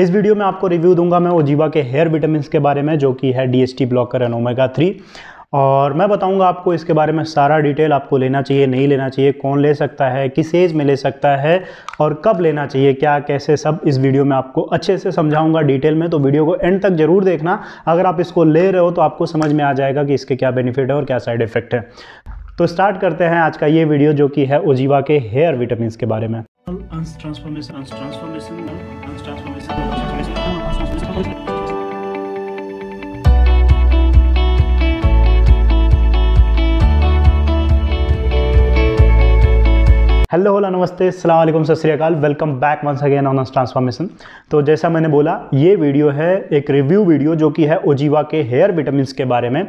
इस वीडियो में आपको रिव्यू दूंगा मैं ओजीवा के हेयर विटामिन के बारे में जो कि है D blocker and omega three और मैं बताऊंगा आपको इसके बारे में सारा डिटेल आपको लेना चाहिए नहीं लेना चाहिए कौन ले सकता है किस एज में ले सकता है और कब लेना चाहिए क्या कैसे सब इस वीडियो में आपको अच्छे से समझाऊंगा डिटेल में तो वीडियो को एंड तक जरूर देखना अगर आप इसको ले रहे हो तो आपको समझ में आ जाएगा कि इसके क्या बेनिफिट है और क्या साइड इफेक्ट है तो स्टार्ट करते हैं आज का ये वीडियो जो कि है ओजीवा के हेयर विटामिन के बारे में transformation transformation transformation हेलो होला नमस्ते सलाम सत श्रीकाल welcome back once again on transformation तो जैसा मैंने बोला ये वीडियो है एक रिव्यू वीडियो जो कि है ओजीवा के हेयर विटामिन के बारे में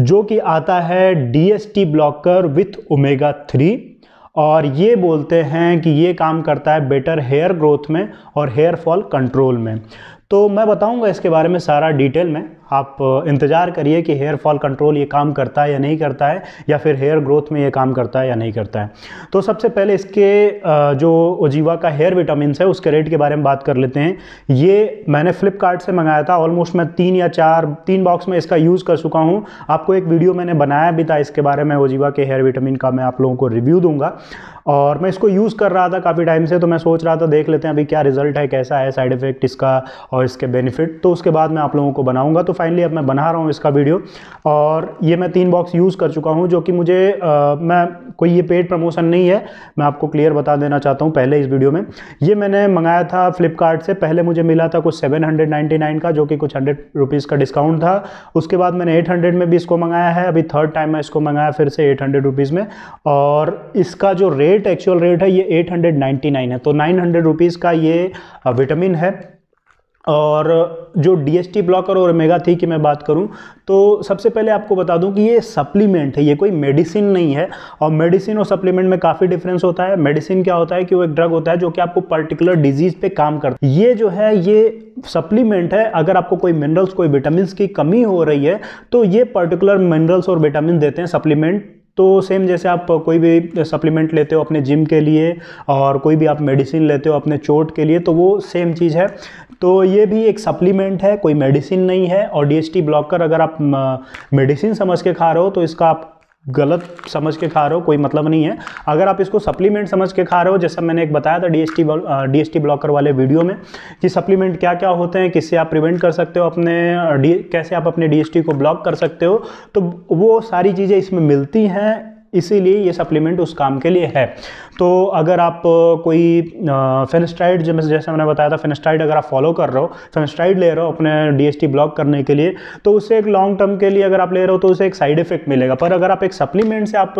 जो कि आता है DST blocker with omega three और ये बोलते हैं कि ये काम करता है बेटर हेयर ग्रोथ में और हेयर फॉल कंट्रोल में तो मैं बताऊंगा इसके बारे में सारा डिटेल में आप इंतज़ार करिए कि हेयर फॉल कंट्रोल ये काम करता है या नहीं करता है या फिर हेयर ग्रोथ में ये काम करता है या नहीं करता है तो सबसे पहले इसके जो ओजीवा का हेयर विटामिन है उसके रेट के बारे में बात कर लेते हैं ये मैंने फ्लिपकार्ट से मंगाया था ऑलमोस्ट मैं तीन या चार तीन बॉक्स में इसका यूज़ कर चुका हूँ आपको एक वीडियो मैंने बनाया भी था इसके बारे में ओजीवा के हेयर विटामिन का मैं आप लोगों को रिव्यू दूंगा और मैं इसको यूज़ कर रहा था काफ़ी टाइम से तो मैं सोच रहा था देख लेते हैं अभी क्या रिजल्ट है कैसा है साइड इफ़ेक्ट इसका और इसके बेनिफिट तो उसके बाद मैं आप लोगों को बनाऊँगा तो फाइनली अब मैं बना रहा हूँ इसका वीडियो और ये मैं तीन बॉक्स यूज़ कर चुका हूँ जो कि मुझे आ, मैं कोई ये पेड प्रमोशन नहीं है मैं आपको क्लियर बता देना चाहता हूँ पहले इस वीडियो में ये मैंने मंगाया था फ्लिपकार्ट से पहले मुझे मिला था कुछ सेवन हंड्रेड नाइन्टी नाइन का जो कि कुछ हंड्रेड रुपीज़ का डिस्काउंट था उसके बाद मैंने एट हंड्रेड में भी इसको मंगाया है अभी थर्ड टाइम मैं इसको मंगाया फिर से एट हंड्रेड रुपीज़ में और इसका जो रेट एक्चुअल रेट है ये एट हंड्रेड नाइन्टी नाइन है तो नाइन हंड्रेड रुपीज़ का ये विटामिन है और जो डी एस टी ब्लॉकर और ओमेगा थ्री की मैं बात करूं तो सबसे पहले आपको बता दूं कि ये सप्लीमेंट है ये कोई मेडिसिन नहीं है और मेडिसिन और सप्लीमेंट में काफ़ी डिफरेंस होता है मेडिसिन क्या होता है कि वो एक ड्रग होता है जो कि आपको पर्टिकुलर डिजीज़ पे काम करता है ये जो है ये सप्लीमेंट है अगर आपको कोई मिनरल्स कोई विटामिन की कमी हो रही है तो ये पर्टिकुलर मिनरल्स और विटामिन देते हैं सप्लीमेंट तो सेम जैसे आप कोई भी सप्लीमेंट लेते हो अपने जिम के लिए और कोई भी आप मेडिसिन लेते हो अपने चोट के लिए तो वो सेम चीज़ है तो ये भी एक सप्लीमेंट है कोई मेडिसिन नहीं है और डी ब्लॉकर अगर आप मेडिसिन समझ के खा रहे हो तो इसका आप गलत समझ के खा रहे हो कोई मतलब नहीं है अगर आप इसको सप्लीमेंट समझ के खा रहे हो जैसा मैंने एक बताया था डीएसटी डीएसटी ब्लॉकर वाले वीडियो में कि सप्लीमेंट क्या क्या होते हैं किससे आप प्रिवेंट कर सकते हो अपने डी कैसे आप अपने डीएसटी को ब्लॉक कर सकते हो तो वो सारी चीज़ें इसमें मिलती हैं इसीलिए ये सप्लीमेंट उस काम के लिए है तो अगर आप कोई फेनेस्ट्राइड जैसे मैंने बताया था फेनेस्ट्राइड अगर आप फॉलो कर रहे हो फेनेस्ट्राइड ले रहे हो अपने डीएसटी ब्लॉक करने के लिए तो उसे एक लॉन्ग टर्म के लिए अगर आप ले रहे हो तो उसे एक साइड इफेक्ट मिलेगा पर अगर आप एक सप्लीमेंट से आप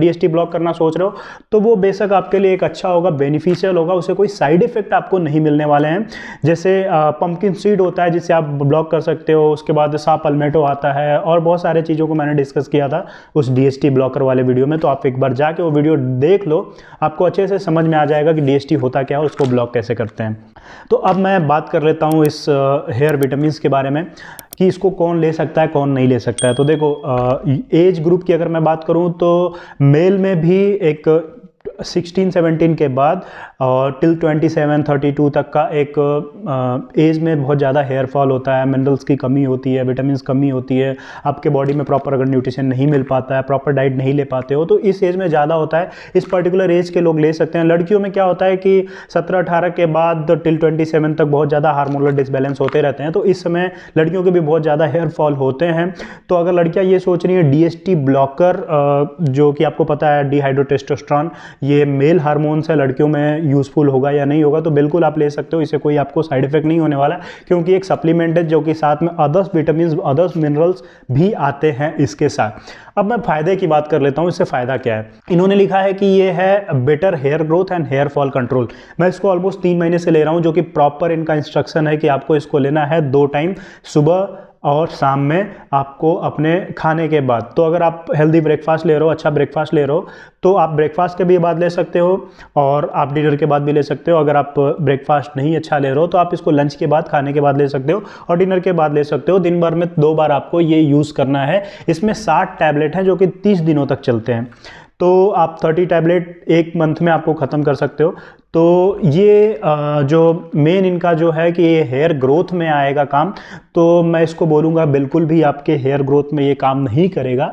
डीएसटी ब्लॉक करना सोच रहे हो तो वो बेशक आपके लिए एक अच्छा होगा बेनिफिशियल होगा उसे कोई साइड इफेक्ट आपको नहीं मिलने वाले हैं जैसे पंपकिन सीड होता है जिसे आप ब्लॉक कर सकते हो उसके बाद सा पलमेटो आता है और बहुत सारे चीज़ों को मैंने डिस्कस किया था उस डी ब्लॉकर वाले वीडियो में तो आप एक बार जाके वो वीडियो देख लो आपको अच्छे से समझ में आ जाएगा कि डी होता क्या है उसको ब्लॉक कैसे करते हैं तो अब मैं बात कर लेता हूँ इस हेयर विटामिन के बारे में कि इसको कौन ले सकता है कौन नहीं ले सकता है तो देखो एज ग्रुप की अगर मैं बात करूँ तो मेल में भी एक सिक्सटीन सेवनटीन के बाद और till twenty seven thirty two तक का एक एज में बहुत ज़्यादा हेयर फॉल होता है मिनरल्स की कमी होती है विटामिन कमी होती है आपके बॉडी में प्रॉपर अगर न्यूट्रिशन नहीं मिल पाता है प्रॉपर डाइट नहीं ले पाते हो तो इस एज में ज़्यादा होता है इस पर्टिकुलर एज के लोग ले सकते हैं लड़कियों में क्या होता है कि सत्रह अठारह के बाद टिल ट्वेंटी सेवन तक बहुत ज़्यादा हारमोनल डिसबैलेंस होते रहते हैं तो इस समय लड़कियों के भी बहुत ज़्यादा हेयर फॉल होते हैं तो अगर लड़कियाँ ये सोच रही हैं डी ब्लॉकर जो कि आपको पता है डिहाइड्रोटेस्टोस्ट्रॉन ये मेल हार्मोन्स है लड़कियों में यूज़फुल होगा या नहीं होगा तो बिल्कुल आप ले सकते हो इसे कोई आपको साइड इफेक्ट नहीं होने वाला क्योंकि एक सप्लीमेंट है जो कि साथ में अदर्स विटामिन अदर्स मिनरल्स भी आते हैं इसके साथ अब मैं फ़ायदे की बात कर लेता हूँ इससे फ़ायदा क्या है इन्होंने लिखा है कि ये है better hair growth and hair fall control मैं इसको ऑलमोस्ट तीन महीने से ले रहा हूँ जो कि प्रॉपर इनका इंस्ट्रक्शन है कि आपको इसको लेना है दो टाइम सुबह और शाम में आपको अपने खाने के बाद तो अगर आप हेल्दी ब्रेकफास्ट ले रहे हो अच्छा ब्रेकफास्ट ले रहे हो तो आप ब्रेकफास्ट के भी बाद ले सकते हो और आप डिनर के बाद भी ले सकते हो अगर आप ब्रेकफास्ट नहीं अच्छा ले रहे हो तो आप इसको लंच के बाद खाने के बाद ले सकते हो और डिनर के बाद ले सकते हो दिन भर में दो बार आपको ये यूज़ करना है इसमें साठ टैबलेट हैं जो कि तीस दिनों तक चलते हैं तो आप 30 टैबलेट एक मंथ में आपको ख़त्म कर सकते हो तो ये जो मेन इनका जो है कि ये हेयर ग्रोथ में आएगा काम तो मैं इसको बोलूँगा बिल्कुल भी आपके हेयर ग्रोथ में ये काम नहीं करेगा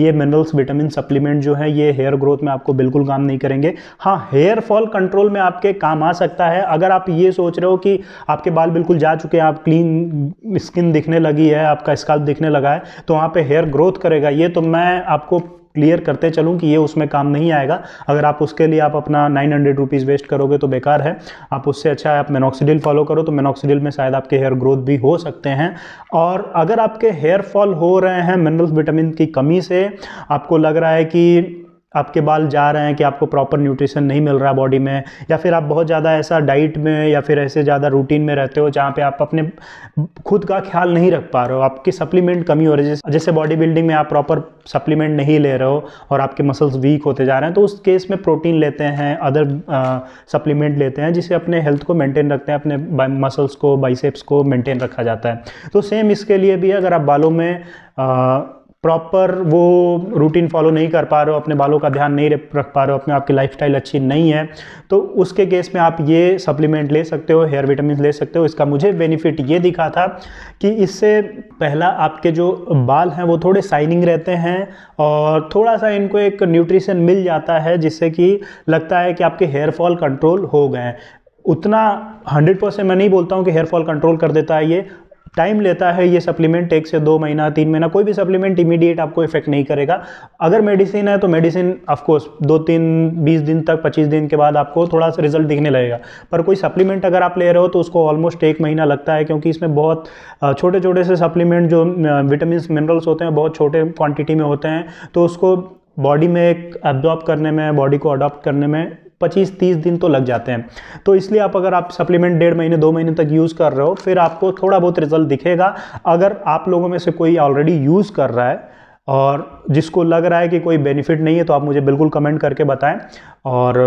ये मिनरल्स विटामिन सप्लीमेंट जो है ये हेयर ग्रोथ में आपको बिल्कुल काम नहीं करेंगे हाँ हेयर फॉल कंट्रोल में आपके काम आ सकता है अगर आप ये सोच रहे हो कि आपके बाल बिल्कुल जा चुके हैं आप क्लीन स्किन दिखने लगी है आपका स्काल्प दिखने लगा है तो वहाँ पर हेयर ग्रोथ करेगा ये तो मैं आपको क्लियर करते चलूँ कि ये उसमें काम नहीं आएगा अगर आप उसके लिए आप अपना नाइन हंड्रेड रुपीज़ वेस्ट करोगे तो बेकार है आप उससे अच्छा है आप मेनोक्सीडिल फॉलो करो तो मेनोक्सीडिल में शायद आपके हेयर ग्रोथ भी हो सकते हैं और अगर आपके हेयर फॉल हो रहे हैं मिनरल्स विटामिन की कमी से आपको लग रहा है कि आपके बाल जा रहे हैं कि आपको प्रॉपर न्यूट्रिशन नहीं मिल रहा है बॉडी में या फिर आप बहुत ज़्यादा ऐसा डाइट में या फिर ऐसे ज़्यादा रूटीन में रहते हो जहाँ पे आप अपने खुद का ख्याल नहीं रख पा रहे हो आपकी सप्लीमेंट कमी हो रही है जैसे बॉडी बिल्डिंग में आप प्रॉपर सप्लीमेंट नहीं ले रहे हो और आपके मसल्स वीक होते जा रहे हैं तो उस केस में प्रोटीन लेते हैं अदर सप्लीमेंट लेते हैं जिससे अपने हेल्थ को मेनटेन रखते हैं अपने मसल्स को बाइसेप्स को मेनटेन रखा जाता है तो सेम इसके लिए भी अगर आप बालों में प्रॉपर वो रूटीन फॉलो नहीं कर पा रहे हो अपने बालों का ध्यान नहीं रख पा रहे हो अपने आपकी लाइफस्टाइल अच्छी नहीं है तो उसके केस में आप ये सप्लीमेंट ले सकते हो हेयर विटामिन ले सकते हो इसका मुझे बेनिफिट ये दिखा था कि इससे पहला आपके जो बाल हैं वो थोड़े साइनिंग रहते हैं और थोड़ा सा इनको एक न्यूट्रिशन मिल जाता है जिससे कि लगता है कि आपके हेयर फॉल कंट्रोल हो गए उतना 100 परसेंट मैं नहीं बोलता हूँ कि हेयर फॉल कंट्रोल कर देता है ये टाइम लेता है ये सप्लीमेंट एक से दो महीना तीन महीना कोई भी सप्लीमेंट इमीडिएट आपको इफेक्ट नहीं करेगा अगर मेडिसिन है तो मेडिसिन ऑफकोर्स दो तीन बीस दिन तक पच्चीस दिन के बाद आपको थोड़ा सा रिजल्ट दिखने लगेगा पर कोई सप्लीमेंट अगर आप ले रहे हो तो उसको ऑलमोस्ट एक महीना लगता है क्योंकि इसमें बहुत छोटे छोटे से सप्लीमेंट जो विटामिन मिनरल्स होते हैं बहुत छोटे क्वान्टिटी में होते हैं तो उसको बॉडी में एक एब्जॉर्ब करने में बॉडी को अडॉप्ट करने में पच्चीस तीस दिन तो लग जाते हैं तो इसलिए आप अगर आप सप्लीमेंट डेढ़ महीने दो महीने तक यूज़ कर रहे हो फिर आपको थोड़ा बहुत रिजल्ट दिखेगा अगर आप लोगों में से कोई ऑलरेडी यूज़ कर रहा है और जिसको लग रहा है कि कोई बेनिफिट नहीं है तो आप मुझे बिल्कुल कमेंट करके बताएं और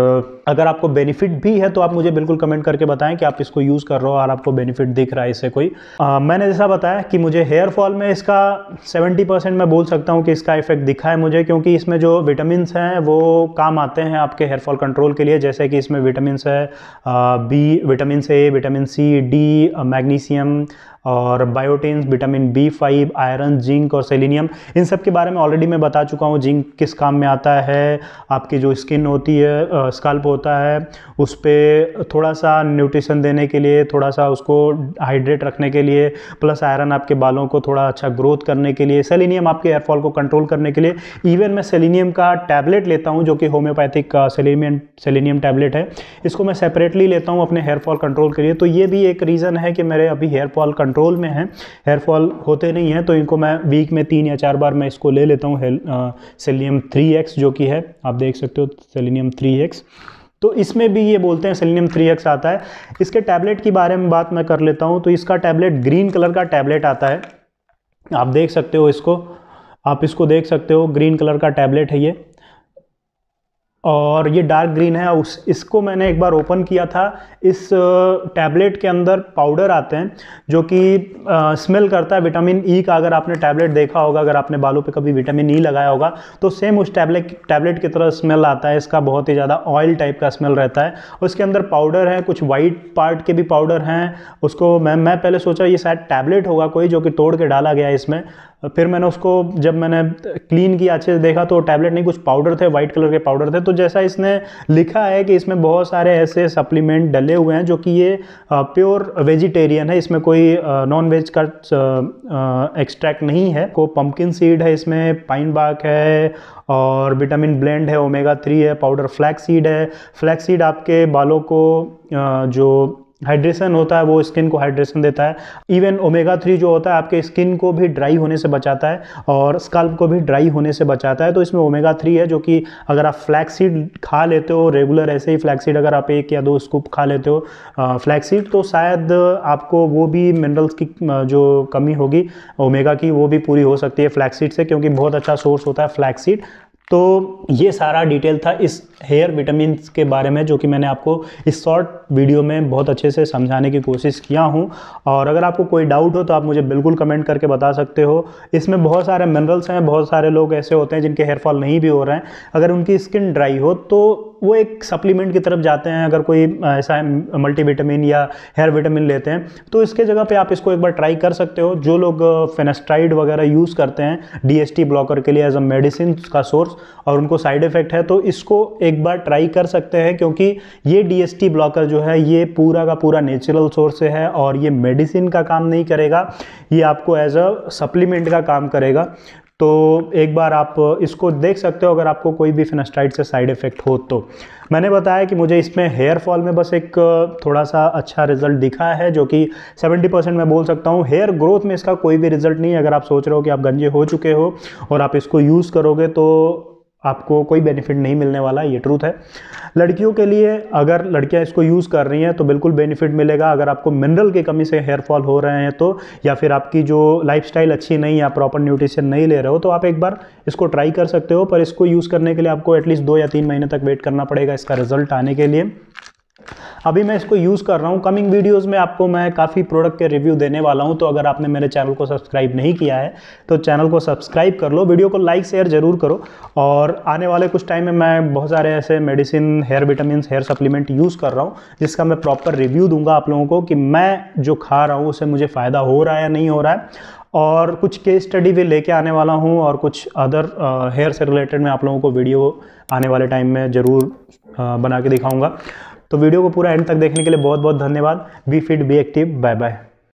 अगर आपको बेनिफिट भी है तो आप मुझे बिल्कुल कमेंट करके बताएं कि आप इसको यूज़ कर रहे हो और आपको बेनिफिट दिख रहा है इससे कोई आ, मैंने जैसा बताया कि मुझे हेयर फॉल में इसका 70 परसेंट मैं बोल सकता हूँ कि इसका इफेक्ट दिखा है मुझे क्योंकि इसमें जो विटामिन हैं वो काम आते हैं आपके हेयर फॉल कंट्रोल के लिए जैसे कि इसमें विटामिन है B vitamin A vitamin C D magnesium और biotin vitamin B five iron zinc और सेलिनियम इन सब के बारे में ऑलरेडी मैं बता चुका हूँ जिंक किस काम में आता है आपकी जो स्किन होती है स्कल्प होता है उस पर थोड़ा सा न्यूट्रिशन देने के लिए थोड़ा सा उसको हाइड्रेट रखने के लिए प्लस आयरन आपके बालों को थोड़ा अच्छा ग्रोथ करने के लिए सेलिनियम आपके एयरफॉल को कंट्रोल करने के लिए इवन मैं सेलिनियम का टैबलेट लेता हूँ जो कि होम्योपैथिक सेलिनियम सेलिनियम टैबलेट है इसको मैं सेपरेटली लेता हूँ अपने हेयरफॉल कंट्रोल के लिए तो ये भी एक रीज़न है कि मेरे अभी हेयरफॉल कंट्रोल में है हेयर फॉल होते नहीं हैं तो इनको मैं वीक में तीन या चार बार मैं इसको ले लेता हूँ सेलिनियम थ्री एक्स जो कि है आप देख सकते हो सेलिनियम थ्री एक्स तो इसमें भी ये बोलते हैं सेलिनियम थ्री एक्स आता है इसके टैबलेट के बारे में बात मैं कर लेता हूँ तो इसका टैबलेट ग्रीन कलर का टैबलेट आता है आप देख सकते हो इसको आप इसको देख सकते हो ग्रीन कलर का टैबलेट है ये और ये डार्क ग्रीन है उस इसको मैंने एक बार ओपन किया था इस टैबलेट के अंदर पाउडर आते हैं जो कि स्मेल करता है विटामिन ई e का अगर आपने टैबलेट देखा होगा अगर आपने बालों पे कभी विटामिन ई e लगाया होगा तो सेम उस टैबलेट टैबलेट की तरह स्मेल आता है इसका बहुत ही ज़्यादा ऑयल टाइप का स्मेल रहता है उसके अंदर पाउडर है कुछ वाइट पार्ट के भी पाउडर हैं उसको मैं मैं पहले सोचा ये शायद टैबलेट होगा कोई जो कि तोड़ के डाला गया इसमें फिर मैंने उसको जब मैंने क्लीन किया अच्छे से देखा तो टैबलेट नहीं कुछ पाउडर थे वाइट कलर के पाउडर थे तो जैसा इसने लिखा है कि इसमें बहुत सारे ऐसे सप्लीमेंट डले हुए हैं जो कि ये प्योर वेजिटेरियन है इसमें कोई नॉन वेज का एक्सट्रैक्ट नहीं है को पम्पकिन सीड है इसमें पाइन बाग है और विटामिन ब्लेंड है ओमेगा थ्री है पाउडर फ्लैक्स सीड है फ्लैक्स सीड आपके बालों को जो हाइड्रेशन होता है वो स्किन को हाइड्रेशन देता है इवन ओमेगा थ्री जो होता है आपके स्किन को भी ड्राई होने से बचाता है और स्कल्प को भी ड्राई होने से बचाता है तो इसमें ओमेगा थ्री है जो कि अगर आप फ्लैक्सीड खा लेते हो रेगुलर ऐसे ही फ्लैक्सीड अगर आप एक या दो स्कूप खा लेते हो फ्लैक्सीड तो शायद आपको वो भी मिनरल्स की जो कमी होगी ओमेगा की वो भी पूरी हो सकती है फ्लैक्सीड से क्योंकि बहुत अच्छा सोर्स होता है फ्लैक्सीड तो ये सारा डिटेल था इस हेयर विटामिन के बारे में जो कि मैंने आपको इस शॉर्ट वीडियो में बहुत अच्छे से समझाने की कोशिश किया हूँ और अगर आपको कोई डाउट हो तो आप मुझे बिल्कुल कमेंट करके बता सकते हो इसमें बहुत सारे मिनरल्स हैं बहुत सारे लोग ऐसे होते हैं जिनके हेयरफॉल नहीं भी हो रहे हैं अगर उनकी स्किन ड्राई हो तो वो एक सप्लीमेंट की तरफ जाते हैं अगर कोई ऐसा मल्टीविटामिन या हेयर विटामिन लेते हैं तो इसके जगह पे आप इसको एक बार ट्राई कर सकते हो जो लोग फेनेस्ट्राइड वगैरह यूज़ करते हैं डीएसटी ब्लॉकर के लिए एज अ मेडिसिन का सोर्स और उनको साइड इफेक्ट है तो इसको एक बार ट्राई कर सकते हैं क्योंकि ये डीएसटी ब्लॉकर जो है ये पूरा का पूरा नेचुरल सोर्स है और ये मेडिसिन का काम नहीं करेगा ये आपको एज अ सप्लीमेंट का काम करेगा तो एक बार आप इसको देख सकते हो अगर आपको कोई भी फिनास्टाइड से साइड इफ़ेक्ट हो तो मैंने बताया कि मुझे इसमें हेयर फॉल में बस एक थोड़ा सा अच्छा रिजल्ट दिखा है जो कि 70 परसेंट मैं बोल सकता हूँ हेयर ग्रोथ में इसका कोई भी रिजल्ट नहीं है अगर आप सोच रहे हो कि आप गंजे हो चुके हो और आप इसको यूज़ करोगे तो आपको कोई बेनिफिट नहीं मिलने वाला ये ट्रूथ है लड़कियों के लिए अगर लड़कियां इसको यूज़ कर रही हैं तो बिल्कुल बेनिफिट मिलेगा अगर आपको मिनरल की कमी से हेयर फॉल हो रहे हैं तो या फिर आपकी जो लाइफस्टाइल अच्छी नहीं है प्रॉपर न्यूट्रिशन नहीं ले रहे हो तो आप एक बार इसको ट्राई कर सकते हो पर इसको यूज़ करने के लिए आपको एटलीस्ट दो या तीन महीने तक वेट करना पड़ेगा इसका रिजल्ट आने के लिए अभी मैं इसको यूज़ कर रहा हूँ कमिंग वीडियोस में आपको मैं काफ़ी प्रोडक्ट के रिव्यू देने वाला हूँ तो अगर आपने मेरे चैनल को सब्सक्राइब नहीं किया है तो चैनल को सब्सक्राइब कर लो वीडियो को लाइक शेयर ज़रूर करो और आने वाले कुछ टाइम में मैं बहुत सारे ऐसे medicine hair vitamin hair supplement use कर रहा हूँ जिसका मैं प्रॉपर रिव्यू दूंगा आप लोगों को कि मैं जो खा रहा हूँ उससे मुझे फ़ायदा हो रहा है या नहीं हो रहा है और कुछ केस स्टडी भी लेके आने वाला हूँ और कुछ अदर हेयर से रिलेटेड मैं आप लोगों को वीडियो आने वाले टाइम में ज़रूर बना के दिखाऊँगा तो वीडियो को पूरा एंड तक देखने के लिए बहुत बहुत धन्यवाद be fit be active bye bye